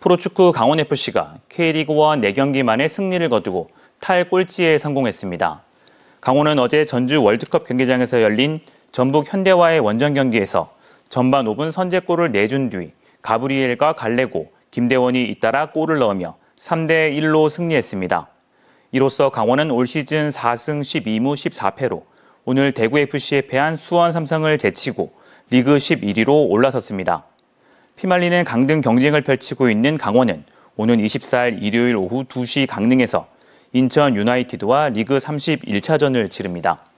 프로축구 강원FC가 K리그1 4경기 만에 승리를 거두고 탈꼴찌에 성공했습니다. 강원은 어제 전주 월드컵 경기장에서 열린 전북 현대와의 원정 경기에서 전반 5분 선제골을 내준 뒤 가브리엘과 갈레고, 김대원이 잇따라 골을 넣으며 3대 1로 승리했습니다. 이로써 강원은 올 시즌 4승 12무 14패로 오늘 대구FC에 패한 수원 삼성을 제치고 리그 11위로 올라섰습니다. 피말리는 강등 경쟁을 펼치고 있는 강원은 오는 24일 일요일 오후 2시 강릉에서 인천 유나이티드와 리그 31차전을 치릅니다.